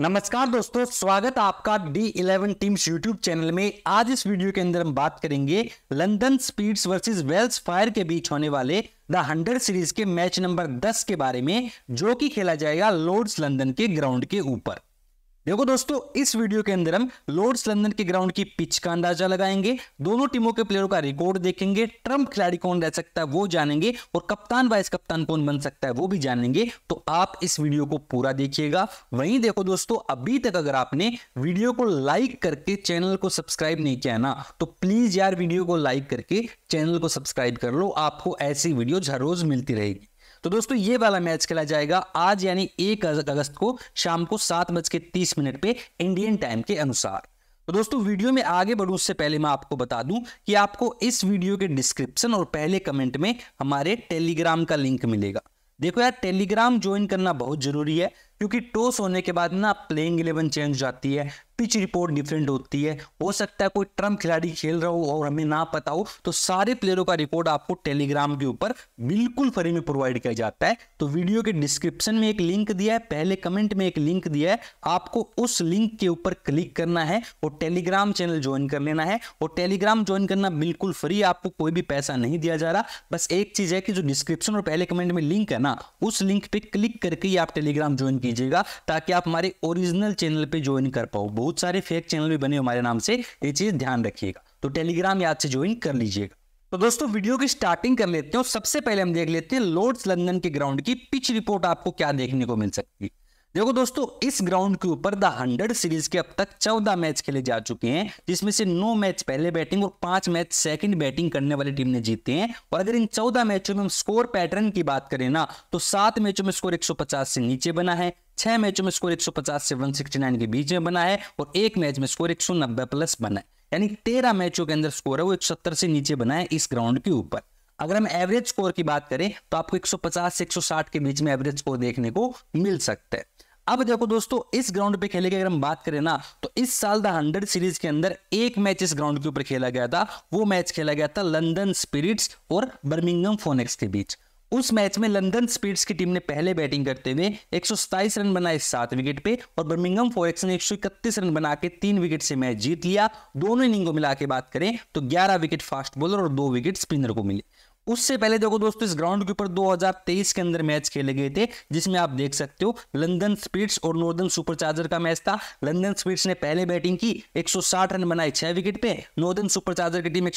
नमस्कार दोस्तों स्वागत आपका D eleven teams YouTube channel में आज इस वीडियो के अंदर हम बात करेंगे London Spirit versus Welsh Fire के बीच होने वाले द हंड्रेड सीरीज के मैच नंबर 10 के बारे में जो कि खेला जाएगा लॉर्ड्स लंदन के ग्राउंड के ऊपर देखो दोस्तों इस वीडियो के अंदर हम लॉर्ड्स लंदन के ग्राउंड की पिच का अंदाजा लगाएंगे दोनों टीमों के प्लेयरों का रिकॉर्ड देखेंगे ट्रंप खिलाड़ी कौन रह सकता है वो जानेंगे और कप्तान वाइस कप्तान कौन बन सकता है वो भी जानेंगे तो आप इस वीडियो को पूरा देखिएगा वहीं देखो दोस्तों अभी तक अगर आपने वीडियो को लाइक करके चैनल को सब्सक्राइब नहीं किया ना तो प्लीज यार वीडियो को लाइक करके चैनल को सब्सक्राइब कर लो आपको ऐसी वीडियो हर रोज मिलती रहेगी तो दोस्तों ये वाला मैच खेला जाएगा आज यानी एक अगस्त को शाम को सात बज के तीस मिनट पे इंडियन टाइम के अनुसार तो दोस्तों वीडियो में आगे बढ़ू उससे पहले मैं आपको बता दूं कि आपको इस वीडियो के डिस्क्रिप्शन और पहले कमेंट में हमारे टेलीग्राम का लिंक मिलेगा देखो यार टेलीग्राम ज्वाइन करना बहुत जरूरी है क्योंकि टॉस होने के बाद ना प्लेइंग इलेवन चेंज हो जाती है पिच रिपोर्ट डिफरेंट होती है हो सकता है कोई ट्रम खिलाड़ी खेल रहा हो और हमें ना पता हो तो सारे प्लेयरों का रिपोर्ट आपको टेलीग्राम के ऊपर बिल्कुल फ्री में प्रोवाइड किया जाता है तो वीडियो के डिस्क्रिप्शन में एक लिंक दिया है पहले कमेंट में एक लिंक दिया है आपको उस लिंक के ऊपर क्लिक करना है और टेलीग्राम चैनल ज्वाइन कर लेना है और टेलीग्राम ज्वाइन करना बिल्कुल फ्री आपको कोई भी पैसा नहीं दिया जा रहा बस एक चीज है कि जो डिस्क्रिप्शन और पहले कमेंट में लिंक है ना उस लिंक पर क्लिक करके ही आप टेलीग्राम ज्वाइन कीजिएगा ताकि आप हमारे ओरिजिनल चैनल पे ज्वाइन कर पाओ बहुत सारे फेक चैनल भी बने हमारे नाम से ये चीज़ ध्यान रखिएगा तो टेलीग्राम याद से ज्वाइन कर लीजिएगा तो दोस्तों वीडियो की स्टार्टिंग कर लेते हैं और सबसे पहले हम देख लेते हैं लॉर्ड्स लंदन के ग्राउंड की पिच रिपोर्ट आपको क्या देखने को मिल सकती है देखो दोस्तों इस ग्राउंड के ऊपर द हंड्रेड सीरीज के अब तक चौदह मैच खेले जा चुके हैं जिसमें से नौ मैच पहले बैटिंग और पांच मैच सेकंड बैटिंग करने वाली टीम ने जीते हैं और अगर इन चौदह मैचों में हम स्कोर पैटर्न की बात करें ना तो सात मैचों में स्कोर 150 से नीचे बना है छह मैचों में स्कोर 150 से 169 के बीच में बना है और एक मैच में स्कोर 190 प्लस बना है यानी तेरह मैचों के अंदर स्कोर है वो 170 से नीचे बना है इस ग्राउंड के ऊपर अगर हम एवरेज स्कोर की बात करें तो आपको 150 से 160 के बीच में एवरेज स्कोर देखने को मिल सकता है अब देखो दोस्तों इस ग्राउंड पे खेले की अगर हम बात करें ना तो इस साल द हंड्रेड सीरीज के अंदर एक मैच इस ग्राउंड के ऊपर खेला गया था वो मैच खेला गया था लंदन स्पिरिट्स और बर्मिंगम फोनेक्स के बीच उस मैच में लंदन स्पीड्स की टीम ने पहले बैटिंग करते हुए एक रन बनाए सात विकेट पे और बर्मिंगम फोरेक्स ने एक रन बना के तीन विकेट से मैच जीत लिया दोनों इनिंग को मिला के बात करें तो ग्यारह विकेट फास्ट बॉलर और दो विकेट स्पिनर को मिले उससे पहले देखो दोस्तों इस ग्राउंड के ऊपर 2023 के अंदर मैच खेले गए थे जिसमें आप देख सकते हो लंदन स्पीड्स और नॉर्दर्न सुपर चार्जर का मैच था लंदन स्पीड्स ने पहले बैटिंग की 160 रन बनाए छह विकेट पे नॉर्दर्न सुपर चार्जर की टीम एक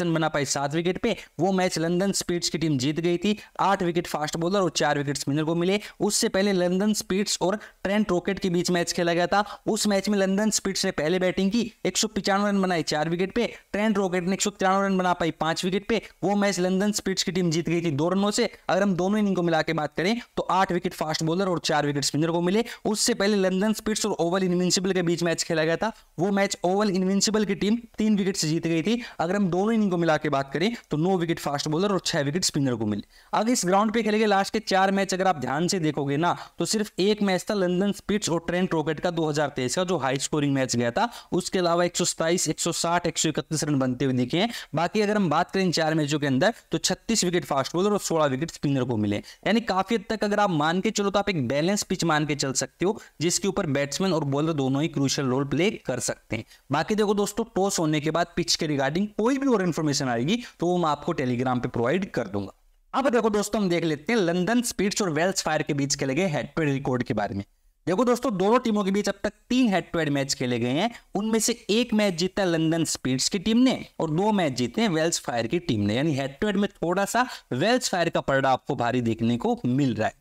रन बना पाई सात विकेट पे वो मैच लंदन स्पीड्स की टीम जीत गई थी आठ विकेट फास्ट बॉलर और चार विकेट स्पिनर को मिले उससे पहले लंदन स्पीड्स और ट्रेंट रॉकेट के बीच मैच खेला गया था उस मैच में लंदन स्पीड्स ने पहले बैटिंग की एक रन बनाई चार विकेट पे ट्रेंट रॉकेट ने एक रन बना पाई पांच विकेट पे वो मैच लंदन स्पिट्स की टीम जीत गई थी दो रनों से अगर हम दोनों इनिंग को मिला के बात करें तो आठ विकेट फास्ट बॉलर और चार विकेट स्पिनर को मिले उससे पहले लंदन स्पिट्स और ओवल इन्विंसिबल के बीच मैच खेला गया था वो मैच ओवल इन्विंसिबल की टीम तीन विकेट से जीत गई थी अगर हम दोनों इनिंग को मिला के बात करें तो नौ विकेट फास्ट बॉलर और छह विकेट स्पिनर को मिले अब इस ग्राउंड पे खेले गए लास्ट के चार मैच अगर आप ध्यान से देखोगे ना तो सिर्फ एक मैच था लंदन स्पिट्स और ट्रेंट रॉकेट का दो का जो हाई स्कोरिंग मैच गया था उसके अलावा एक सौ रन बनते हुए दिखे हैं बाकी अगर हम बात करें चार मैचों के अंदर तो छत्तीस विकेट फास्ट बॉलर और सोलह विकेट स्पिनर को मिले यानी काफी हद तक अगर आप मान के चलो तो आप एक बैलेंस पिच मान के चल सकते हो जिसके ऊपर बैट्समैन और बॉलर दोनों ही क्रूशल रोल प्ले कर सकते हैं बाकी देखो दोस्तों टॉस होने के बाद पिच के रिगार्डिंग कोई भी और इन्फॉर्मेशन आएगी तो वो मैं आपको टेलीग्राम पर प्रोवाइड कर दूंगा अब देखो दोस्तों हम देख लेते हैं लंदन स्पीड्स और वेल्स फायर के बीच खेले गए हेड रिकॉर्ड के बारे में देखो दोस्तों दोनों टीमों के बीच अब तक तीन हेड टू हेड मैच खेले गए हैं उनमें से एक मैच जीता है लंदन स्पीड्स की टीम ने और दो मैच जीते हैं वेल्स फायर की टीम ने यानी हेड टू हेड में थोड़ा सा वेल्स फायर का पर्डा आपको भारी देखने को मिल रहा है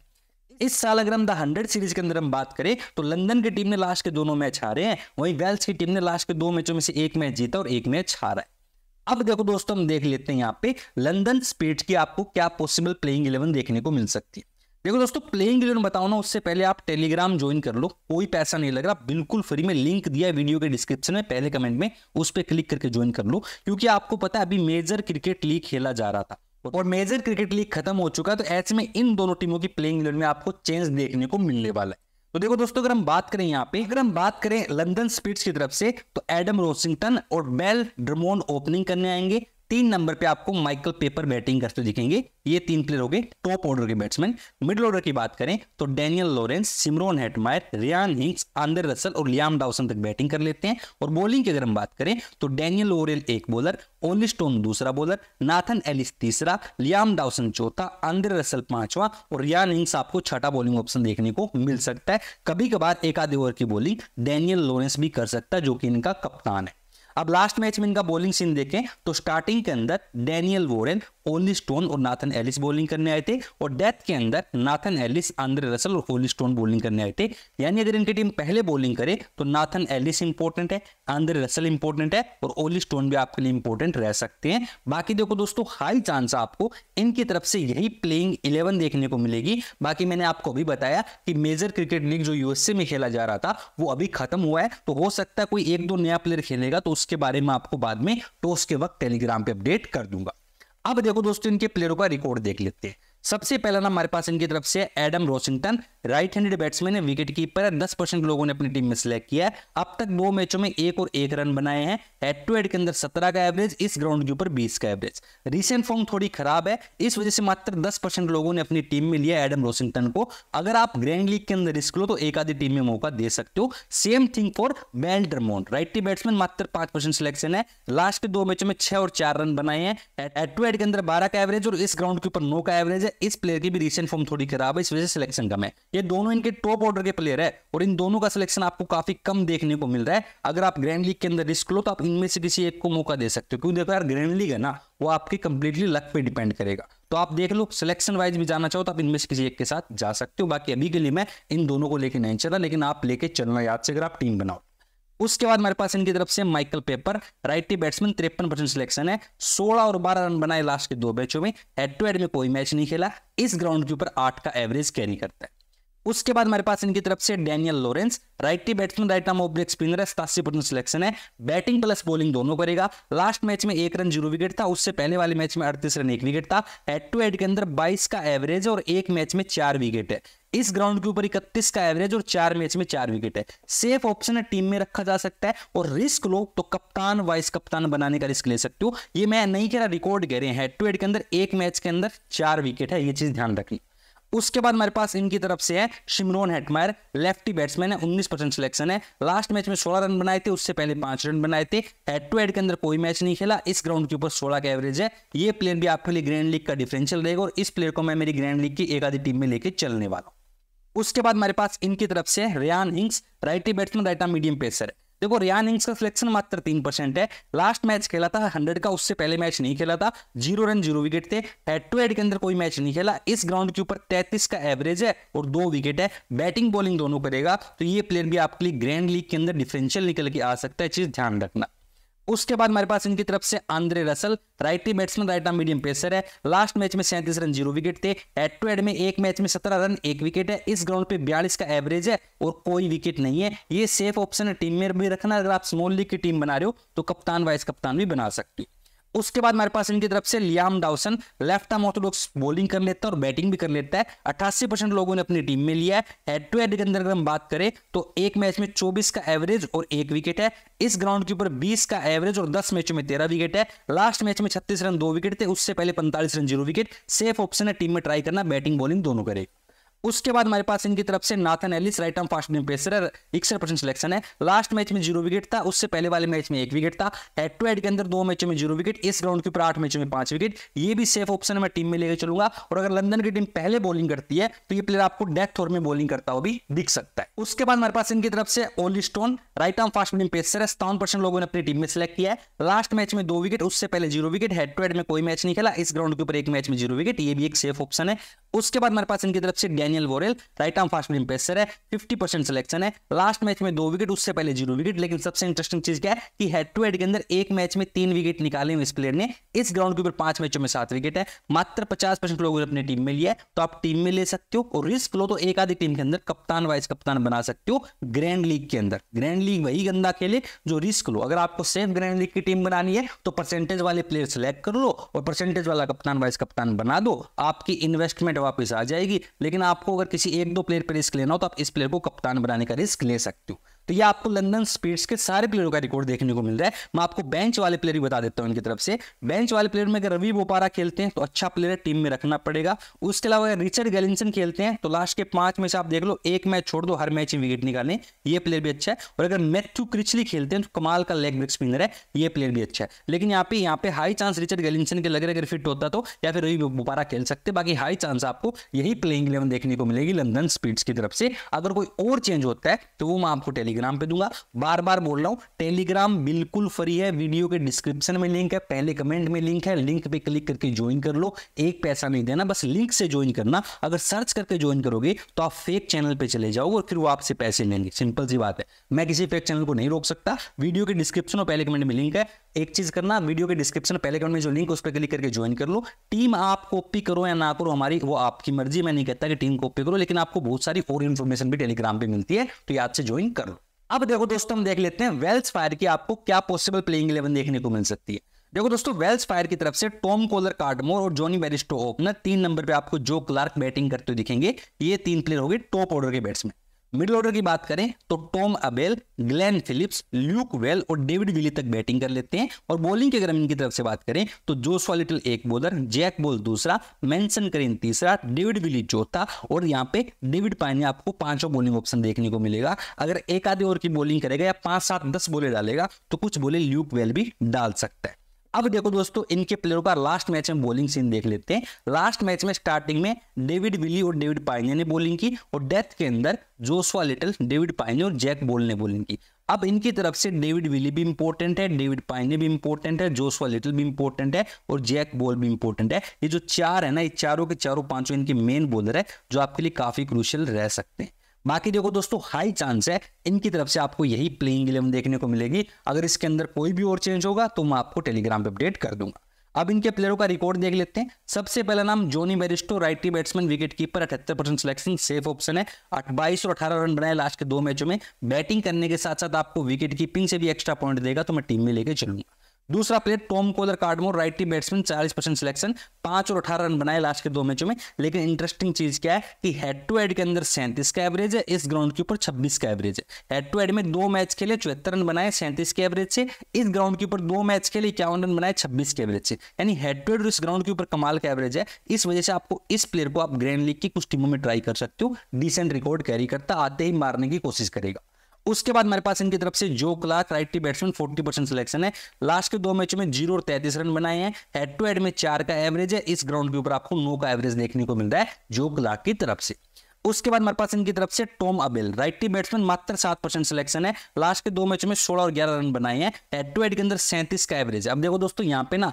इस साल अगर हम द हंड्रेड सीरीज के अंदर हम बात करें तो लंदन की टीम ने लास्ट के दोनों मैच हारे हैं वहीं वेल्स की टीम ने लास्ट के दो मैचों में से एक मैच जीता और एक मैच हारा है अब देखो दोस्तों हम देख लेते हैं यहाँ पे लंदन स्पीड की आपको क्या पॉसिबल प्लेइंग इलेवन देखने को मिल सकती है देखो दोस्तों प्लेइंग इलेवन बताओ ना उससे पहले आप टेलीग्राम ज्वाइन कर लो कोई पैसा नहीं लग रहा बिल्कुल फ्री में लिंक दिया है वीडियो के डिस्क्रिप्शन में पहले कमेंट में उस पर क्लिक करके ज्वाइन कर लो क्योंकि आपको पता है अभी मेजर क्रिकेट लीग खेला जा रहा था और मेजर क्रिकेट लीग खत्म हो चुका है तो ऐसे में इन दोनों टीमों की प्लेइंग इलेवन में आपको चेंज देखने को मिलने वाला है तो देखो दोस्तों अगर हम बात करें यहाँ पे अगर हम बात करें लंदन स्पीड्स की तरफ से तो एडम रोसिंगटन और बेल ड्रमोन ओपनिंग करने आएंगे तीन नंबर पे आपको माइकल पेपर बैटिंग करते दिखेंगे ये तीन प्लेयर हो गए टॉप ऑर्डर के बैट्समैन मिडिल ऑर्डर की बात करें तो Daniel Lawrence Shimron Hetmyer Ryan हिंग्स आंदर रसल और लियाम डाउसन तक बैटिंग कर लेते हैं और बॉलिंग की अगर हम बात करें तो डेनियल ओरियल एक बॉलर ओनली स्टोन दूसरा बॉलर नाथन एलिस तीसरा लियाम डाउसन चौथा आंदर रसल पांचवा और रियान हिंग्स आपको छठा बॉलिंग ऑप्शन देखने को मिल सकता है कभी कभार एक आधे ओवर की बॉलिंग डेनियल लॉरेंस भी कर सकता है जो कि इनका कप्तान है अब लास्ट मैच में इनका बॉलिंग सीन देखें तो स्टार्टिंग के अंदर डेनियल वोरेन ओली स्टोन और नाथन एलिस बॉलिंग करने आए थे और डेथ के अंदर नाथन एलिस आंद्रे रसल और ओली स्टोन बॉलिंग करने आए थे यानी अगर इनकी टीम पहले बॉलिंग करे तो नाथन एलिस इंपॉर्टेंट है आंद्रे रसल इंपॉर्टेंट है और ओली स्टोन भी आपके लिए इंपॉर्टेंट रह सकते हैं बाकी देखो दोस्तों हाई चांस आपको इनकी तरफ से यही प्लेइंग इलेवन देखने को मिलेगी बाकी मैंने आपको अभी बताया कि मेजर क्रिकेट लीग जो यूएसए में खेला जा रहा था वो अभी खत्म हुआ है तो हो सकता है कोई एक दो नया प्लेयर खेलेगा तो उस उसके बारे में आपको बाद में टोस के वक्त टेलीग्राम पे अपडेट कर दूंगा अब देखो दोस्तों इनके प्लेयरों का रिकॉर्ड देख लेते हैं सबसे पहला नाम हमारे पास इनकी तरफ से Adam Rossington right handed batsman है विकेट कीपर है दस परसेंट लोगों ने अपनी टीम में सिलेक्ट किया है अब तक दो मैचों में एक और एक रन बनाए हैं हेड टू हेड के अंदर सत्रह का एवरेज इस ग्राउंड के ऊपर बीस का एवरेज रिसेंट फॉर्म थोड़ी खराब है इस वजह से मात्र दस परसेंट लोगों ने अपनी टीम में लिया एडम रोशिंगटन को अगर आप ग्रैंड लीग के अंदर रिस्क लो तो एक आधी टीम में मौका दे सकते हो same thing for Bell Drummond right batsman मात्र पांच परसेंट सिलेक्शन है लास्ट के दो मैचों में छह और चार रन बनाए हैं हेड टू हेड के अंदर बारह का एवरेज और इस ग्राउंड के ऊपर नौ का एवरेज है इस प्लेयर की भी रिसेंट फॉर्म थोड़ी खराब है इस वजह से सिलेक्शन कम है ये दोनों इनके टॉप ऑर्डर के प्लेयर है और इन दोनों का सिलेक्शन आपको काफी कम देखने को मिल रहा है अगर आप ग्रैंड लीग के अंदर रिस्क लो तो आप इनमें से किसी एक को मौका दे सकते हो क्योंकि देखो यार ग्रैंड लीग है ना वो आपके कंप्लीटली लक पे डिपेंड करेगा तो आप देख लो सिलेक्शन वाइज भी जाना चाहो तो आप इनमें से किसी एक के साथ जा सकते हो बाकी अभी के लिए मैं इन दोनों को लेकर नहीं चला लेकिन आप लेके चलना याद से अगर आप टीम बनाओ उसके बाद हमारे पास इनकी तरफ से माइकल पेपर राइटी बैट्समैन तिरपन परसेंट सिलेक्शन है 16 और 12 रन बनाए लास्ट के दो मैचों में हेड टू हेड में कोई मैच नहीं खेला इस ग्राउंड के ऊपर आठ का एवरेज कैरी करता है उसके बाद हमारे पास इनकी तरफ से Daniel Lawrence righty batsman right arm off spinner है सतासी परसेंट सिलेक्शन है बैटिंग प्लस बॉलिंग दोनों करेगा लास्ट मैच में एक रन जीरो विकेट था उससे पहले वाले मैच में अड़तीस रन एक विकेट था हेड टू हेड के अंदर बाईस का एवरेज और एक मैच में चार विकेट है इस ग्राउंड के ऊपर इकतीस का एवरेज और चार मैच में चार विकेट है सेफ ऑप्शन है टीम में रखा जा सकता है और रिस्क लो तो कप्तान वाइस कप्तान बनाने का रिस्क ले सकते हो ये मैं नहीं कह रहा रिकॉर्ड कह रहे हैं हेड टू हेड के अंदर एक मैच के अंदर चार विकेट है ये चीज ध्यान रखनी उसके बाद मेरे पास इनकी तरफ से है शिमरोन हेटमायर लेफ्टी बैट्समैन है 19 परसेंट सिलेक्शन है लास्ट मैच में 16 रन बनाए थे उससे पहले पांच रन बनाए थे हेड टू हेड के अंदर कोई मैच नहीं खेला इस ग्राउंड के ऊपर 16 का एवरेज है ये प्लेयर भी आपके लिए ग्रैंड लीग का डिफरेंशियल रहेगा और इस प्लेयर को मैं मेरी ग्रैंड लीग की एक आधी टीम में लेकर चलने वाला हूँ उसके बाद हमारे पास इनकी तरफ से रियान हिंग्स righty batsman right medium pacer देखो रियान हिंग्स का सिलेक्शन मात्र तीन परसेंट है लास्ट मैच खेला था हंड्रेड का उससे पहले मैच नहीं खेला था जीरो रन जीरो विकेट थे हेड टू हेड के अंदर कोई मैच नहीं खेला इस ग्राउंड के ऊपर तैतीस का एवरेज है और दो विकेट है बैटिंग बॉलिंग दोनों करेगा तो ये प्लेयर भी आपके लिए ग्रैंड लीग के अंदर डिफरेंशियल निकल के आ सकता है चीज ध्यान रखना उसके बाद हमारे पास इनकी तरफ से Andre Russell righty batsman right arm medium pacer है लास्ट मैच में सैंतीस रन जीरो विकेट थे एड टू एड में एक मैच में सत्रह रन एक विकेट है इस ग्राउंड पे बयालीस का एवरेज है और कोई विकेट नहीं है ये सेफ ऑप्शन है टीम में भी रखना अगर आप स्मॉल लीग की टीम बना रहे हो तो कप्तान वाइस कप्तान भी बना सकती है उसके बाद हमारे पास इनकी तरफ से Liam Dawson left arm orthodox bowling कर लेता है और बैटिंग भी कर लेता है अट्ठासी परसेंट लोगों ने अपनी टीम में लिया है हेड टू हेड के अंदर अगर हम बात करें तो एक मैच में चौबीस का एवरेज और एक विकेट है इस ग्राउंड के ऊपर बीस का एवरेज और दस मैचों में तेरह विकेट है लास्ट मैच में छत्तीस रन दो विकेट थे उससे पहले पैंतालीस run zero wicket safe option है टीम में ट्राई करना बैटिंग बॉलिंग दोनों करेगा उसके बाद हमारे पास इनकी तरफ से Nathan Ellis right arm fast medium pacer इकसठ परसेंट सिलेक्शन है लास्ट मैच में जीरो विकेट था उससे पहले वाले मैच में एक विकेट था हेड टू हेड के अंदर दो मैचों में जीरो विकेट इस ग्राउंड के ऊपर आठ मैचों में पांच विकेट ये भी सेफ ऑप्शन है मैं टीम में लेकर चलूंगा और अगर लंदन की टीम पहले बॉलिंग करती है तो ये प्लेयर आपको डेथ ओवर में बॉलिंग करता हुआ भी दिख सकता है उसके बाद हमारे पास इनकी तरफ से Olly Stone right arm fast medium pacer है सतावन परसेंट लोगों ने अपनी टीम में सिलेक्ट किया है लास्ट मैच में दो विकेट उससे पहले zero wicket head to head में कोई मैच नहीं खेला इस ग्राउंड के ऊपर एक मैच में जीरो विकेट ये भी एक सेफ ऑप्शन है उसके बाद मेरे पास इनकी तरफ से Daniel Worrall right arm fast medium pacer है 50 परसेंट सिलेक्शन है लास्ट मैच में दो विकेट उससे पहले जीरो विकेट लेकिन सबसे इंटरेस्टिंग चीज क्या है कि हेड टू हेड के अंदर एक मैच में तीन विकेट निकाले हुए इस प्लेयर ने इस ग्राउंड के ऊपर पांच मैचों में सात विकेट है मात्र पचास परसेंट लोगों ने अपनी टीम में लिया तो आप टीम में ले सकते हो और रिस्क लो तो एक आधी टीम के अंदर कप्तान वाइस कप्तान बना सकते हो ग्रैंड लीग के अंदर ग्रैंड लीग वही गंदा खेले जो रिस्क लो अगर आपको सेफ ग्रैंड लीग की टीम बनानी है तो परसेंटेज वाले प्लेयर सेलेक्ट कर लो और परसेंटेज वाला कप्तान वाइस कप्तान बना दो आपकी इन्वेस्टमेंट वापस आ जाएगी लेकिन आपको अगर किसी एक दो प्लेयर पर रिस्क लेना हो तो आप इस प्लेयर को कप्तान बनाने का रिस्क ले सकते हो तो ये आपको लंदन स्पीड्स के सारे प्लेयरों का रिकॉर्ड देखने को मिल रहा है मैं आपको बेंच वाले प्लेयर भी बता देता हूँ इनकी तरफ से बेंच वाले प्लेयर में अगर रवि बोपारा खेलते हैं तो अच्छा प्लेयर टीम में रखना पड़ेगा उसके अलावा अगर रिचर्ड गैलिनसन खेलते हैं तो लास्ट के पांच मैच आप देख लो एक मैच छोड़ दो हर मैच में विकेट निकालें ये प्लेयर भी अच्छा है और अगर मैथ्यू क्रिचली खेलते हैं तो कमाल का लेग ब्रेक स्पिनर है ये प्लेयर भी अच्छा है लेकिन यहाँ पे यहाँ पे हाई चांस रिचर्ड गैलिनसन के लग रहे अगर फिट होता तो या फिर रवि बोपारा खेल सकते बाकी हाई चांस आपको यही प्लेइंग इलेवन देखने को मिलेगी लंदन स्पीड्स की तरफ से अगर कोई और चेंज होता है तो वो मैं आपको टेली टेलीग्राम पे दूंगा बार बार बोल रहा हूँ टेलीग्राम बिल्कुल फ्री है वीडियो के डिस्क्रिप्शन में लिंक है पहले कमेंट में लिंक है लिंक पे क्लिक करके ज्वाइन कर लो एक पैसा नहीं देना बस लिंक से ज्वाइन करना अगर सर्च करके ज्वाइन करोगे तो आप फेक चैनल पर चले जाओगे और फिर वो आपसे पैसे लेंगे सिंपल सी बात है मैं किसी फेक चैनल को नहीं रोक सकता वीडियो के डिस्क्रिप्शन और पहले कमेंट में लिंक है एक चीज़ करना वीडियो के डिस्क्रिप्शन पहले अकाउंट में जो लिंक उस पर क्लिक करके ज्वाइन कर लो टीम आप कॉपी करो या ना करो हमारी वो आपकी मर्जी मैं नहीं कहता कि टीम कॉपी करो लेकिन आपको बहुत सारी और इन्फॉर्मेशन भी टेलीग्राम पर मिलती है तो याद से ज्वाइन कर लो अब देखो दोस्तों हम देख लेते हैं वेल्स फायर की आपको क्या पॉसिबल प्लेइंग इलेवन देखने को मिल सकती है देखो दोस्तों वेल्स फायर की तरफ से टॉम कोलर कार्डमोर और जॉनी बेरिस्टो ओपनर तीन नंबर पे आपको जो क्लार्क बैटिंग करते हुए दिखेंगे ये तीन प्लेयर हो गए टॉप ऑर्डर के बैट्समैन मिडल ऑर्डर की बात करें तो Tom Abell Glenn Phillips Luke Wells और डेविड विली तक बैटिंग कर लेते हैं और बॉलिंग की अगर इनकी तरफ से बात करें तो जोसवा लिटिल एक बॉलर जैक बॉल दूसरा मेंशन करें तीसरा डेविड विली चौथा और यहाँ पे डेविड पाइन आपको पांचों बॉलिंग ऑप्शन देखने को मिलेगा अगर एक आधे ओवर की बॉलिंग करेगा या पांच सात दस बोले डालेगा तो कुछ बोले ल्यूक वेल भी डाल सकता है अब देखो दोस्तों इनके प्लेयरों का लास्ट मैच में बॉलिंग सीन देख लेते हैं लास्ट मैच में स्टार्टिंग में डेविड विली और डेविड पाइने ने बॉलिंग की और डेथ के अंदर जोसवा लिटल डेविड पाइने और जैक बोल ने बॉलिंग की अब इनकी तरफ से डेविड विली भी इंपॉर्टेंट है डेविड पाइने भी इंपॉर्टेंट है जोसवा लिटिल भी इंपॉर्टेंट है और जैक बॉल भी इंपॉर्टेंट है ये जो चार है ना ये चारों के चारों पांचों इनके मेन बॉलर है जो आपके लिए काफी क्रूशियल रह सकते हैं बाकी देखो दोस्तों हाई चांस है इनकी तरफ से आपको यही प्लेइंग इलेवन देखने को मिलेगी अगर इसके अंदर कोई भी और चेंज होगा तो मैं आपको टेलीग्राम पर अपडेट कर दूंगा अब इनके प्लेयरों का रिकॉर्ड देख लेते हैं सबसे पहला नाम Jonny Bairstow righty batsman wicket keeper अठहत्तर परसेंट सिलेक्शन सेफ ऑप्शन है बाईस और अठारह रन बनाए लास्ट के दो मैचों में बैटिंग करने के साथ साथ आपको विकेट कीपिंग से भी एक्स्ट्रा पॉइंट देगा तो मैं टीम में लेके चलूंगा दूसरा प्लेयर टॉम कोलर कार्डमोर टी बैट्समैन 40 परसेंट सिलेक्शन पांच और अठारह रन बनाए लास्ट के दो मैचों में लेकिन इंटरेस्टिंग चीज क्या है कि हेड टू हेड के अंदर सैंतीस का एवरेज है इस ग्राउंड के ऊपर छब्बीस का एवरेज है हेड टू हेड में दो मैच खेले चौहत्तर रन बनाए सैंतीस के एवरेज से इस ग्राउंड के ऊपर दो मैच खेले इक्यावन रन बनाए छब्बीस के एवरेज से यानी हेड टू हेड इस ग्राउंड के ऊपर कमाल का एवरेज है इस वजह से आपको इस प्लेयर को आप ग्रैंड लीग की कुछ टीमों में ट्राई कर सकते हो डिसेंट रिकॉर्ड कैरी करता आते ही मारने की कोशिश करेगा उसके बाद हमारे पास इनकी तरफ से जो Clark righty batsman forty percent selection है लास्ट के दो मैचों में जीरो और तैतीस रन बनाए हैं हेड टू हेड में चार का एवरेज है इस ग्राउंड के ऊपर आपको नो का एवरेज देखने को मिल रहा है जो क्लार्क की तरफ से उसके बाद हमारे पास इनकी तरफ से टॉम अबेल राइटी बैट्समैन मात्र सात परसेंट सिलेक्शन है लास्ट के दो मैचों में सोलह और ग्यारह रन बनाए हैं हेड टू हेड के अंदर सैंतीस का एवरेज अब देखो दोस्तों यहाँ पे ना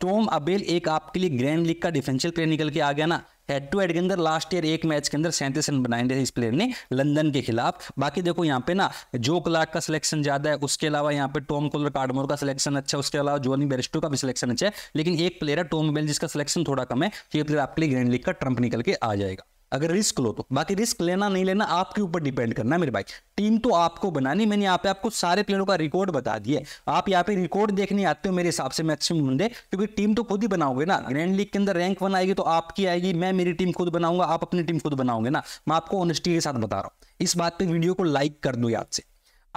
टॉम अबेल एक आपके लिए ग्रैंड लीग का डिफेंशियल प्लेयर निकल के आ गया ना हेड टू हेड के अंदर लास्ट ईयर एक मैच के अंदर सैंतीस रन बनाए थे इस प्लेयर ने लंदन के खिलाफ बाकी देखो यहाँ पे ना जो क्लार्क का सिलेक्शन ज्यादा है उसके अलावा यहाँ पे टॉम कोलर कार्डमोर का सिलेक्शन अच्छा है उसके अलावा जोनी बेरिस्टो का भी सिलेक्शन अच्छा है लेकिन एक प्लेयर है टॉम बेल जिसका सिलेक्शन थोड़ा कम है ये प्लेयर आपके लिए ग्रैंड लीग का ट्रंप निकल के आ जाएगा अगर रिस्क लो तो बाकी रिस्क लेना नहीं लेना आपके ऊपर डिपेंड करना है मेरे भाई टीम तो आपको बनानी मैंने यहाँ पे आपको सारे प्लेयरों का रिकॉर्ड बता दिया आप यहाँ पे रिकॉर्ड देखने आते हो मेरे हिसाब से मैक्सिमम बंदे क्योंकि टीम तो खुद ही बनाओगे ना ग्रैंड लीग के अंदर रैंक वन आएगी तो आपकी आएगी मैं मेरी टीम खुद बनाऊंगा आप अपनी टीम खुद बनाओगे ना मैं आपको ऑनेस्टी के साथ बता रहा हूँ इस बात पर वीडियो को लाइक कर दो याद से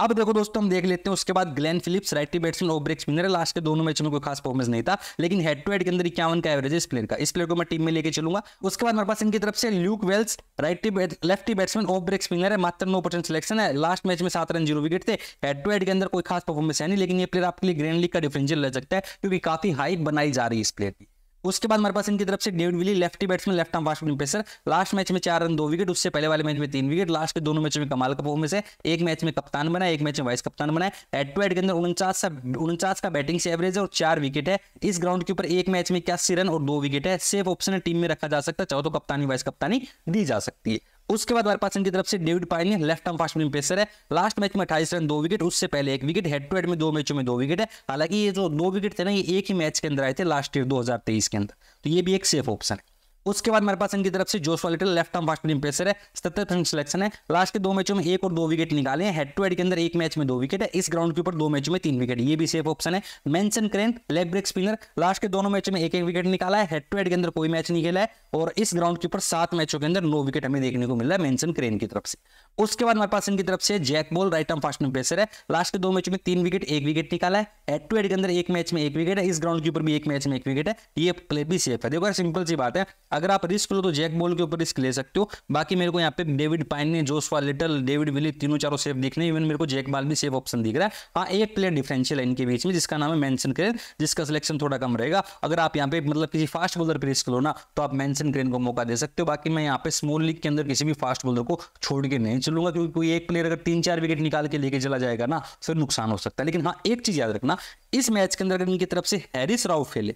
अब देखो दोस्तों हम देख लेते हैं उसके बाद ग्लेन फिलिप्स राइटी बैट्समैन और ब्रेक स्पिनर लास्ट के दोनों मैचों में कोई खास परफॉर्मेंस नहीं था लेकिन हेड टू हेड के अंदर इक्यावन का एवरेज है इस प्लेयर का इस प्लेयर को मैं टीम में लेके चलूंगा उसके बाद हमारे पास इनकी तरफ से Luke Wells righty lefty batsman off break spinner है मात्र नौ परसेंट सिलेक्शन है लास्ट मैच में सात रन जीरो विकेट थे हेड टू हेड के अंदर कोई खास परफॉर्मेंस है नहीं लेकिन ये प्लेयर आपके लिए ग्रैंड लीग का डिफरेंशियल रह सकता है क्योंकि काफी हाइप बनाई जा रही है इस प्लेयर की उसके बाद हमारे पास इनकी तरफ से David Willey lefty batsman left arm fast bowling last match में चार रन दो विकेट उससे पहले वाले मैच में तीन विकेट लास्ट के दोनों मैच में कमाल का परफॉर्मेंस है एक मैच में कप्तान बना एक मैच में वाइस कप्तान बना एड एट टू एट के अंदर उनचास का उनचास का बैटिंग से एवरेज है और चार विकेट है इस ग्राउंड के ऊपर एक मैच में क्या रन और दो विकेट है सेफ ऑप्शन टीम में रखा जा सकता है चाहे तो कप्तानी वाइस कप्तानी दी जा सकती है उसके बाद हमारे पास इनकी तरफ से डेविड ने left arm fast medium pacer है लास्ट मैच में अट्ठाईस रन दो विकेट उससे पहले एक विकेट हेड टू हेड में दो मैचों में दो विकेट है हालांकि ये जो दो विकेट थे ना ये एक ही मैच के अंदर आए थे लास्ट ईयर दो के अंदर तो ये भी एक सेफ ऑप्शन है उसके बाद मेरे पास इनकी तरफ से जोश वाले लेफ्ट आर्म फास्ट प्रेसर है सत्तर रन सिलेक्शन है लास्ट के दो मैचों में एक और दो विकेट निकाले हैं हेड टू हेड के अंदर एक मैच में दो विकेट है इस ग्राउंड के ऊपर दो मैचों में तीन विकेट ये भी सेफ ऑप्शन है Mason Crane leg break spinner last के दोनों मैचों में एक एक विकेट निकाला है हेड टू हेड के अंदर कोई मैच नहीं खेला है और इस ग्राउंड के ऊपर सात मैचों के अंदर नौ विकेट हमें देखने को मिल रहा है मेंशन क्रेन की तरफ से उसके बाद हमारे पास इनकी तरफ से Jake Ball right arm fast pacer है लास्ट के दो मैच में तीन विकेट एक विकेट निकाला है एट टू एट के अंदर एक मैच में एक विकेट है इस ग्राउंड के ऊपर भी एक मैच में एक विकेट है ये प्ले भी सेफ है देखो सिंपल सी बात है अगर आप रिस्क लो तो जैक बॉल के ऊपर रिस्क ले सकते हो बाकी मेरे को यहाँ पे डेविड पाइन ने जोसवा लिटल डेविड विली तीनों चारों सेफ देखने इवन मेरे को जैक बॉल भी सेफ ऑप्शन दिख रहा है हाँ एक प्लेयर डिफरेंशियल है इनके बीच में जिसका नाम है मैंसन क्रेन जिसका सिलेक्शन थोड़ा कम रहेगा अगर आप यहाँ पे मतलब किसी फास्ट बॉलर पर रिस्क लो ना तो आप मैंसन क्रेन को मौका दे सकते हो बाकी मैं यहाँ पे स्मॉल लीग के अंदर किसी भी फास्ट बॉलर को छोड़ के नहीं चलूंगा क्योंकि कोई एक प्लेयर अगर तीन चार विकेट निकाल के लेके चला जाएगा ना तो फिर नुकसान हो सकता है लेकिन हाँ एक चीज याद रखना इस मैच के अंदर अगर इनकी तरफ से हैरिस राव खेले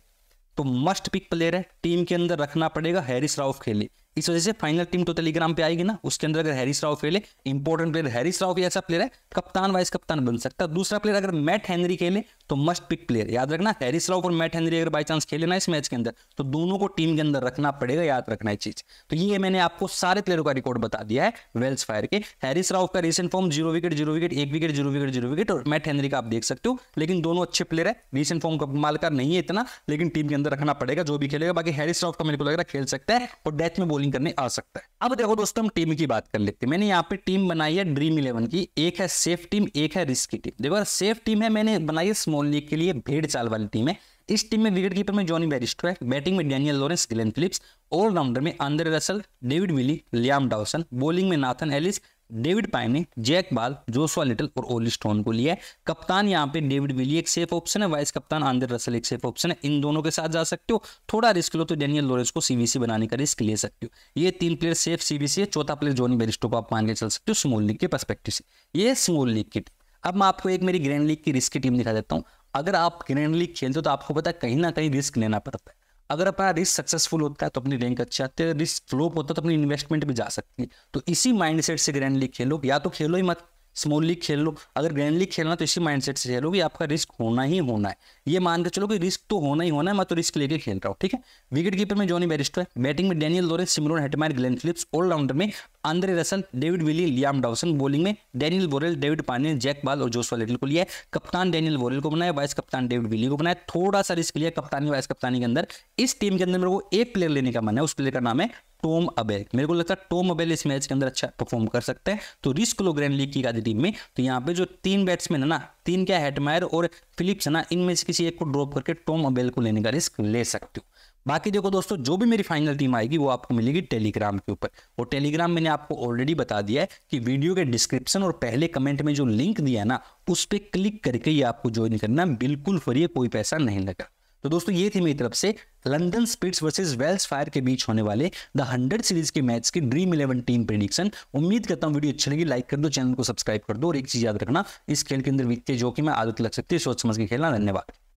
तो मस्ट पिक प्लेयर है टीम के अंदर रखना पड़ेगा हैरिस राव खेले इस वजह से फाइनल टीम तो टेलीग्राम पे आएगी ना उसके अंदर अगर हैरिस राव खेले इंपॉर्टेंट प्लेयर हैरिस राव भी ऐसा प्लेयर है कप्तान वाइस कप्तान बन सकता है दूसरा प्लेयर अगर मैट हैनरी खेले तो मस्ट पिक प्लेयर याद रखना हैरिस राव और मैट हेनरी अगर बाई चांस खेले ना इस मैच के अंदर तो दोनों को टीम के अंदर रखना पड़ेगा याद रखना ये चीज तो ये मैंने आपको सारे प्लेयरों का रिकॉर्ड बता दिया है वेल्स फायर के हैरिस राव का recent form zero wicket zero wicket एक wicket zero wicket zero wicket और मैट हेनरी का आप देख सकते हो लेकिन दोनों अच्छे प्लेयर है रिसेंट फॉर्म का मालकार नहीं है इतना लेकिन टीम के अंदर रखना पड़ेगा जो भी खेलेगा बाकी हैरिस राउ का मेरे को लग रहा है खेल सकता है और डेथ में बॉलिंग करने आ सकता है अब देखो दोस्तों हम टीम की बात कर लेते हैं मैंने यहाँ पे टीम बनाई है ड्रीम इलेवन की एक है सेफ टीम एक है रिस्की टीम देखो सेफ टीम है मैंने बनाई है स्मॉल लीग के लिए भेड़ चाल वाली टीम है इस टीम में विकेट कीपर में जॉनी बैरिस्टो है बैटिंग में Daniel Lawrence Glenn Phillips allrounder में Andre Russell David Willey Liam Dawson bowling में नाथन एलिस डेविड पाइन ने जैक बाल जोसवा लिटल और ओली स्टोन को लिया है कप्तान यहाँ पे डेविड विली एक सेफ ऑप्शन है वाइस कप्तान आंदिर रसल एक सेफ ऑप्शन है इन दोनों के साथ जा सकते हो थोड़ा रिस्क लो तो डेनियल लोरेंस को सीबीसी बनाने का रिस्क ले सकते हो ये तीन प्लेयर सेफ सीबीसी है चौथा प्लेयर जोनी बेरिस्टो को आप मान के चल सकते हो स्मॉल लीग के परस्पेक्टिव से ये स्मॉल लीग की अब मैं आपको एक मेरी ग्रैंड लीग की रिस्क की टीम दिखा देता हूँ अगर आप ग्रैंड लीग खेलते हो तो आपको पता कहीं ना कहीं रिस्क लेना पड़ता है अगर अपना रिस्क सक्सेसफुल होता है तो अपनी रैंक अच्छी आती है रिस्क फ्लोप होता है तो अपनी इन्वेस्टमेंट भी जा सकती है तो इसी माइंडसेट से ग्रैंडली खेलो या तो खेलो ही मत स्मॉल लीग खेल लो अगर ग्रैंड लीग खेलना तो इसी माइंडसेट से खेलो कि आपका रिस्क होना ही होना है ये मान के चलो कि रिस्क तो होना ही होना है मैं तो रिस्क लेके खेल रहा हूँ ठीक है विकेट कीपर में जॉनी बेरिस्टो है बैटिंग में Daniel Lawrence Shimron Hetmyer Glenn Phillips allrounder में Andre Russell David Willey Liam Dawson bowling में Daniel Worrall David Payne Jake Ball और जोसवा लिटिल को लिया है कप्तान डेनियल बोरेल को बनाया वाइस कप्तान डेविड विली को बनाया थोड़ा सा रिस्क लिया कप्तानी वाइस कप्तानी के अंदर इस टीम के अंदर मेरे को एक प्लेयर लेने का मन है उस प्लेयर का नाम है टोम अबेल मेरे को लगता है टोम अबेल इस मैच के अंदर अच्छा परफॉर्म कर सकते हैं तो रिस्क लो ग्रैंड लीग की आधी टीम में तो यहाँ पे जो तीन बैट्समैन है ना तीन क्या हेटमायर और फिलिप्स है ना इनमें से किसी एक को ड्रॉप करके टोम अबेल को लेने का रिस्क ले सकते हो बाकी देखो दोस्तों जो भी मेरी फाइनल टीम आएगी वो आपको मिलेगी टेलीग्राम के ऊपर और टेलीग्राम मैंने आपको ऑलरेडी बता दिया है कि वीडियो के डिस्क्रिप्शन और पहले कमेंट में जो लिंक दिया है ना उस पर क्लिक करके ये आपको ज्वाइन करना बिल्कुल फ्री है कोई पैसा नहीं लगा तो दोस्तों ये थी मेरी तरफ से London Spirit versus Welsh Fire के बीच होने वाले द हंड्रेड सीरीज के मैच की ड्रीम इलेवन टीम प्रिडिक्शन उम्मीद करता हूँ वीडियो अच्छी लगी लाइक कर दो चैनल को सब्सक्राइब कर दो और एक चीज याद रखना इस खेल के अंदर वित्तीय जोखिम आदत लग सकती है सोच समझ के खेलना धन्यवाद